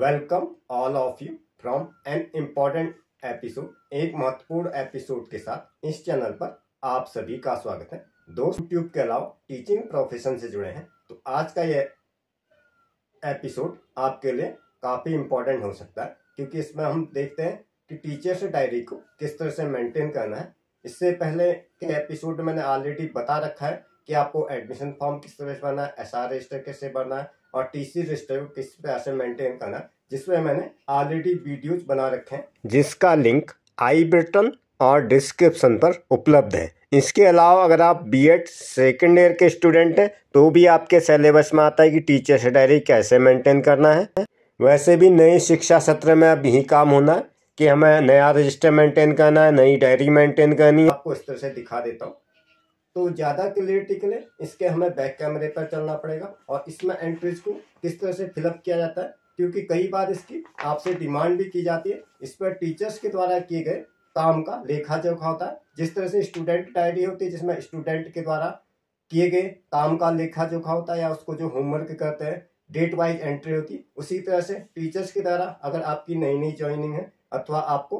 welcome all of you from an important episode एक महत्वपूर्ण episode के साथ इस चैनल पर आप सभी का स्वागत है दोस्त यूट्यूब के अलावा टीचिंग प्रोफेशन से जुड़े हैं तो आज का ये एपिसोड आपके लिए काफ़ी इम्पोर्टेंट हो सकता है क्योंकि इसमें हम देखते हैं कि टीचर्स डायरी को किस तरह से मेंटेन करना है इससे पहले के एपिसोड मैंने ऑलरेडी बता रखा है कि आपको एडमिशन फॉर्म किस तरह से भरना है एस आर रजिस्टर कैसे भरना है और टीसी रजिस्टर को किस तरह से मेंटेन करना जिसमें मैंने ऑलरेडी वीडियोज बना रखे हैं जिसका लिंक आई बटन और डिस्क्रिप्शन पर उपलब्ध है इसके अलावा अगर आप बी एड सेकेंड ईयर के स्टूडेंट हैं तो भी आपके सिलेबस में आता है कि टीचर्स डायरी कैसे मेंटेन करना है वैसे भी नए शिक्षा सत्र में अब यही काम होना है कि हमें नया रजिस्टर मेंटेन करना है नई डायरी मेंटेन करनी है आपको इस तरह से दिखा देता हूँ तो ज़्यादा क्लियरिटी के लिए इसके हमें बैक कैमरे पर चलना पड़ेगा और इसमें एंट्रीज को किस तरह से फिलअप किया जाता है क्योंकि कई बार इसकी आपसे डिमांड भी की जाती है इस पर टीचर्स के द्वारा किए गए काम का लेखा जोखा होता है जिस तरह से स्टूडेंट डायरी होती है जिसमें स्टूडेंट के द्वारा किए गए काम का लेखा जोखा होता है या उसको जो होमवर्क करते हैं डेट वाइज एंट्री होती है उसी तरह से टीचर्स के द्वारा अगर आपकी नई नई ज्वाइनिंग है अथवा आपको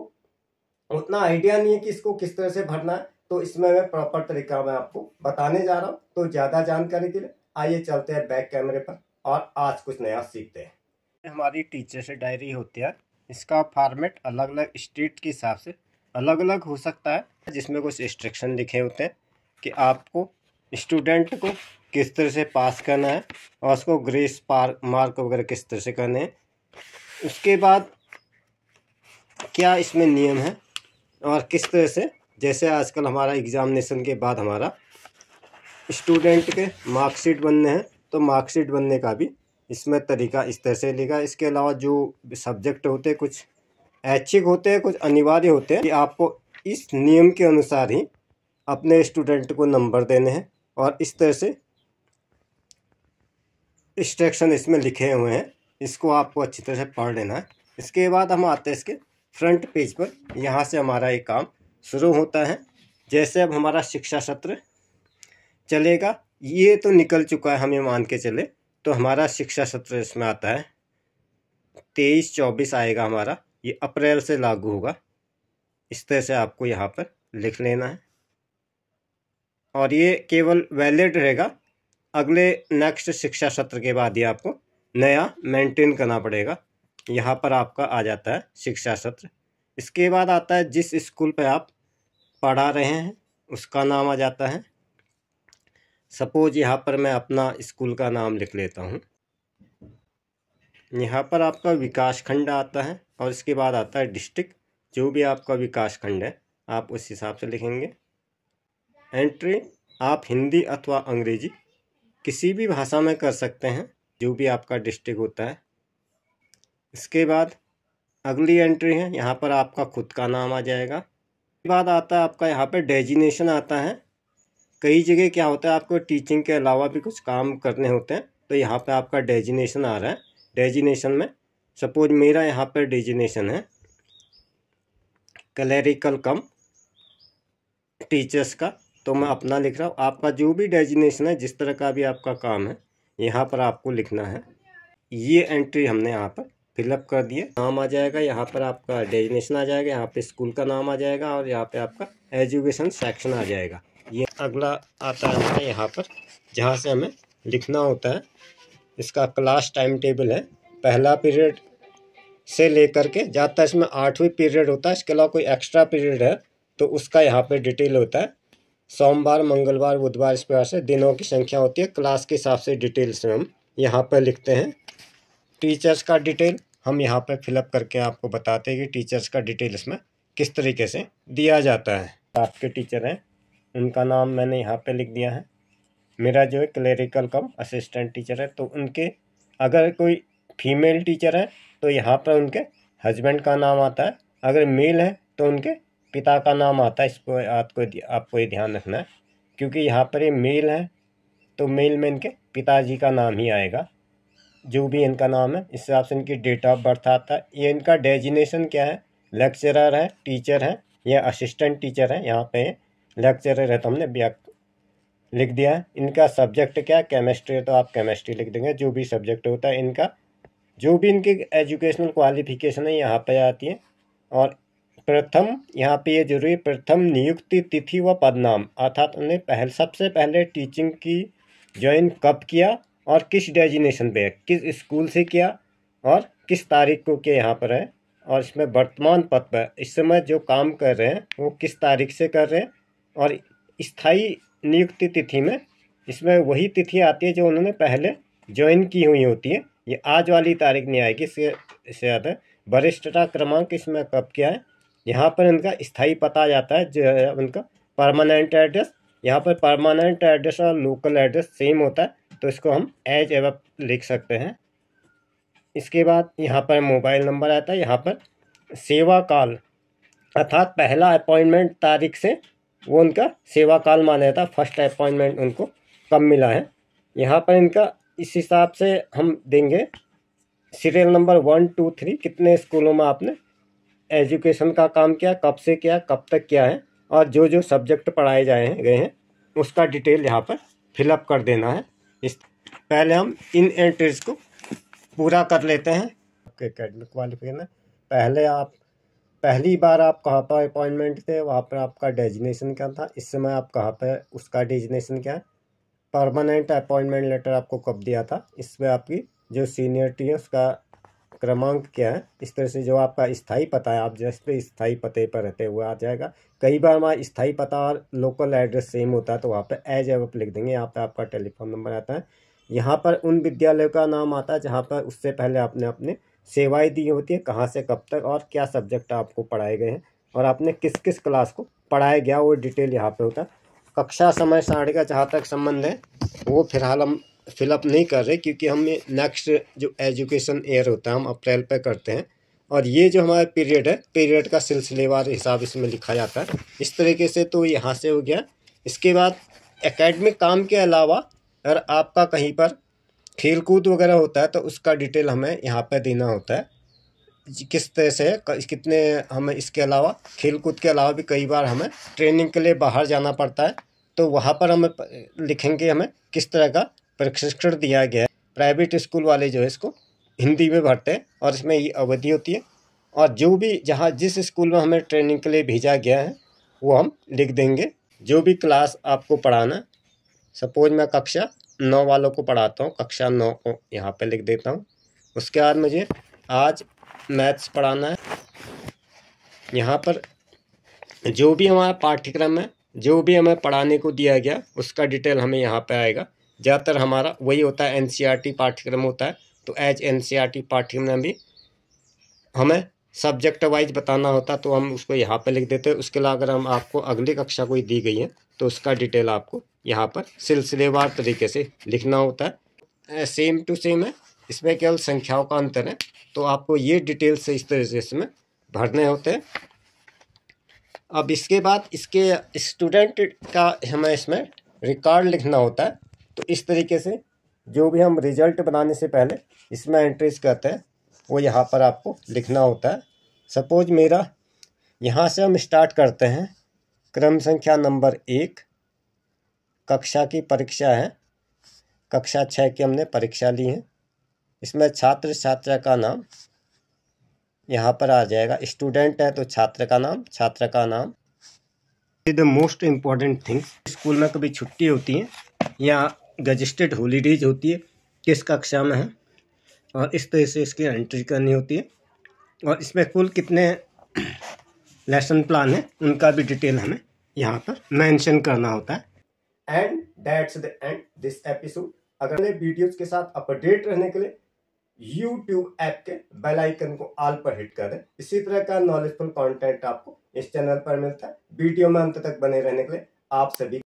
उतना आइडिया नहीं है कि इसको किस तरह से भरना है तो इसमें मैं प्रॉपर तरीका मैं आपको बताने जा रहा हूँ तो ज़्यादा जानकारी के लिए आइए चलते हैं बैक कैमरे पर और आज कुछ नया सीखते हैं हमारी टीचर से डायरी होती है इसका फॉर्मेट अलग अलग स्टेट के हिसाब से अलग अलग हो सकता है जिसमें कुछ इंस्ट्रक्शन लिखे होते हैं कि आपको स्टूडेंट को किस तरह से पास करना है और उसको ग्रेस पार मार्क वगैरह किस तरह से करने हैं उसके बाद क्या इसमें नियम है और किस तरह से जैसे आजकल हमारा एग्ज़ामिनेशन के बाद हमारा स्टूडेंट के मार्कशीट बनने हैं तो मार्कशीट बनने का भी इसमें तरीका इस तरह से लिखा इसके अलावा जो सब्जेक्ट होते हैं कुछ ऐच्छिक होते हैं कुछ अनिवार्य होते हैं कि आपको इस नियम के अनुसार ही अपने स्टूडेंट को नंबर देने हैं और इस तरह से इंस्ट्रक्शन इसमें लिखे हुए हैं इसको आपको अच्छी तरह से पढ़ लेना है इसके बाद हम आते हैं इसके फ्रंट पेज पर यहाँ से हमारा ये काम शुरू होता है जैसे अब हमारा शिक्षा सत्र चलेगा ये तो निकल चुका है हमें मान के चले तो हमारा शिक्षा सत्र इसमें आता है तेईस चौबीस आएगा हमारा ये अप्रैल से लागू होगा इस तरह से आपको यहाँ पर लिख लेना है और ये केवल वैलिड रहेगा अगले नेक्स्ट शिक्षा सत्र के बाद ही आपको नया मेंटेन करना पड़ेगा यहाँ पर आपका आ जाता है शिक्षा सत्र इसके बाद आता है जिस स्कूल पे आप पढ़ा रहे हैं उसका नाम आ जाता है सपोज यहाँ पर मैं अपना स्कूल का नाम लिख लेता हूँ यहाँ पर आपका विकास खंड आता है और इसके बाद आता है डिस्ट्रिक्ट जो भी आपका विकास खंड है आप उस हिसाब से लिखेंगे एंट्री आप हिंदी अथवा अंग्रेजी किसी भी भाषा में कर सकते हैं जो भी आपका डिस्ट्रिक्ट होता है इसके बाद अगली एंट्री है यहाँ पर आपका खुद का नाम आ जाएगा बाद आता है आपका यहाँ पे डेजिनेशन आता है कई जगह क्या होता है आपको टीचिंग के अलावा भी कुछ काम करने होते हैं तो यहाँ पे आपका डेजिनेशन आ रहा है डेजिनेशन में सपोज मेरा यहाँ पर डेजिनेशन है कलेरिकल कम टीचर्स का तो मैं अपना लिख रहा हूँ आपका जो भी डेजिनेशन है जिस तरह का भी आपका काम है यहाँ पर आपको लिखना है ये एंट्री हमने यहाँ पर फिलअप कर दिए नाम आ जाएगा यहाँ पर आपका डेजिनेशन आ जाएगा यहाँ पे स्कूल का नाम आ जाएगा और यहाँ पे आपका एजुकेशन सेक्शन आ जाएगा ये अगला आता है हमारा यहाँ पर जहाँ से हमें लिखना होता है इसका क्लास टाइम टेबल है पहला पीरियड से लेकर के जाता है इसमें आठवीं पीरियड होता है इसके अलावा कोई एक्स्ट्रा पीरियड है तो उसका यहाँ पर डिटेल होता है सोमवार मंगलवार बुधवार इस प्रकार से दिनों की संख्या होती है क्लास के हिसाब से डिटेल्स में हम यहाँ पर लिखते हैं टीचर्स का डिटेल हम यहाँ पर फिलअप करके आपको बताते हैं कि टीचर्स का डिटेल इसमें किस तरीके से दिया जाता है आपके टीचर हैं उनका नाम मैंने यहाँ पे लिख दिया है मेरा जो है क्लेरिकल कम असिस्टेंट टीचर है तो उनके अगर कोई फीमेल टीचर है तो यहाँ पर उनके हस्बैंड का नाम आता है अगर मेल है तो उनके पिता का नाम आता है इसको आपको आपको ये ध्यान रखना है क्योंकि यहाँ पर ये मेल है तो मेल में इनके पिताजी का नाम ही आएगा जो भी इनका नाम है इससे आपसे इनकी डेट ऑफ बर्थ आता है ये इनका डेजिनेशन क्या है लेक्चरर है टीचर है या असिस्टेंट टीचर है यहाँ पे लेक्चरर है तो हमने व्यक्त लिख दिया है इनका सब्जेक्ट क्या है केमिस्ट्री है तो आप केमिस्ट्री लिख देंगे जो भी सब्जेक्ट होता है इनका जो भी इनकी एजुकेशनल क्वालिफिकेशन है यहाँ पर आती है और प्रथम यहाँ पे ये यह जरूरी प्रथम नियुक्ति तिथि व पदनाम अर्थात उन्हें पहल सबसे पहले टीचिंग की ज्वाइन कब किया और किस डेजिनेशन पे है किस स्कूल से किया और किस तारीख को के यहाँ पर है और इसमें वर्तमान पद पर इस समय जो काम कर रहे हैं वो किस तारीख से कर रहे हैं और स्थाई नियुक्ति तिथि में इसमें वही तिथि आती है जो उन्होंने पहले ज्वाइन की हुई होती है ये आज वाली तारीख नहीं आएगी इससे इससे ज़्यादा वरिष्ठता क्रमांक इसमें कब क्या है यहाँ पर इनका स्थाई पता आ जाता है जो है उनका परमानेंट एड्रेस यहाँ पर परमानेंट एड्रेस और लोकल एड्रेस सेम होता है तो इसको हम एज एव लिख सकते हैं इसके बाद यहाँ पर मोबाइल नंबर आता है यहाँ पर सेवा काल अर्थात पहला अपॉइंटमेंट तारीख से वो उनका सेवा काल माना जाता है फर्स्ट अपॉइंटमेंट उनको कब मिला है यहाँ पर इनका इस हिसाब से हम देंगे serial number one two three कितने स्कूलों में आपने एजुकेशन का काम किया कब से किया कब तक किया है और जो जो सब्जेक्ट पढ़ाए जाए गए हैं उसका डिटेल यहाँ पर फिलअप कर देना है इस पहले हम इन एंट्रीज को पूरा कर लेते हैं आपके अकेडमिक क्वालिफिकेशन पहले आप पहली बार आप कहाँ पर अपॉइंटमेंट थे वहाँ पर आपका डेजिनेशन क्या था इस समय आप कहाँ पर उसका डेजिनेशन क्या है परमानेंट अपॉइंटमेंट लेटर आपको कब दिया था इस पर आपकी जो सीनियरिटी है उसका क्रमांक क्या है इस तरह से जो आपका स्थाई पता है आप जिस पे स्थाई पते पर रहते हुए आ जाएगा कई बार हमारा स्थाई पता और लोकल एड्रेस सेम होता है तो वहाँ पे एज एव लिख देंगे यहाँ पे आपका टेलीफोन नंबर आता है यहाँ पर उन विद्यालयों का नाम आता है जहाँ पर उससे पहले आपने अपने सेवाएँ दी होती है कहाँ से कब तक और क्या सब्जेक्ट आपको पढ़ाए गए हैं और आपने किस किस क्लास को पढ़ाया गया वो डिटेल यहाँ पर होता है कक्षा समय सारणी का जहाँ तक संबंध है वो फिलहाल हम फिलअप नहीं कर रहे क्योंकि हम नेक्स्ट जो एजुकेशन ईयर होता है हम अप्रैल पे करते हैं और ये जो हमारा पीरियड है पीरियड का सिलसिलेवार हिसाब इसमें लिखा जाता है इस तरीके से तो यहाँ से हो गया इसके बाद एकेडमिक काम के अलावा अगर आपका कहीं पर खेल कूद वगैरह होता है तो उसका डिटेल हमें यहाँ पर देना होता है किस तरह से कितने हमें इसके अलावा खेल कूद के अलावा भी कई बार हमें ट्रेनिंग के लिए बाहर जाना पड़ता है तो वहाँ पर हमें लिखेंगे हमें किस तरह का प्रशिक्षण दिया गया है प्राइवेट स्कूल वाले जो है इसको हिंदी में भरते हैं और इसमें ये अवधि होती है और जो भी जहाँ जिस स्कूल में हमें ट्रेनिंग के लिए भेजा गया है वो हम लिख देंगे जो भी क्लास आपको पढ़ाना सपोज मैं कक्षा नौ वालों को पढ़ाता हूँ कक्षा नौ को यहाँ पे लिख देता हूँ उसके बाद मुझे आज मैथ्स पढ़ाना है यहाँ पर जो भी हमारा पाठ्यक्रम है जो भी हमें पढ़ाने को दिया गया उसका डिटेल हमें यहाँ पे आएगा ज़्यादातर हमारा वही होता है एनसीईआरटी e पाठ्यक्रम होता है तो एज एनसीईआरटी e पाठ्यक्रम में भी हमें सब्जेक्ट वाइज बताना होता तो हम उसको यहाँ पर लिख देते उसके अलावा अगर हम आपको अगली कक्षा कोई दी गई है तो उसका डिटेल आपको यहाँ पर सिलसिलेवार तरीके से लिखना होता है सेम टू सेम है इसमें केवल संख्याओं का अंतर है तो आपको ये डिटेल से इस तरह से इसमें भरने होते हैं अब इसके बाद इसके स्टूडेंट का हमें इसमें रिकॉर्ड लिखना होता है तो इस तरीके से जो भी हम रिजल्ट बनाने से पहले इसमें एंट्रीज करते हैं वो यहाँ पर आपको लिखना होता है सपोज मेरा यहाँ से हम स्टार्ट करते हैं क्रम संख्या नंबर एक कक्षा की परीक्षा है कक्षा छः की हमने परीक्षा ली है इसमें छात्र छात्रा का नाम यहाँ पर आ जाएगा स्टूडेंट है तो छात्र का नाम छात्रा का नाम the most important thing school में कभी छुट्टी होती है या गजिस्टेड हॉलीडेज होती है किस कक्षा में है और इस तरह से इसकी एंट्री करनी होती है और इसमें कुल कितने लेसन प्लान है उनका भी डिटेल हमें यहाँ पर मेंशन करना होता है and that's the end this episode अगर वीडियोस के साथ अपडेट रहने के लिए यूट्यूब ऐप के बेल आइकन को ऑल पर हिट कर दें इसी तरह का नॉलेजफुल कंटेंट आपको इस चैनल पर मिलता है वीडियो में अंत तक बने रहने के लिए आप सभी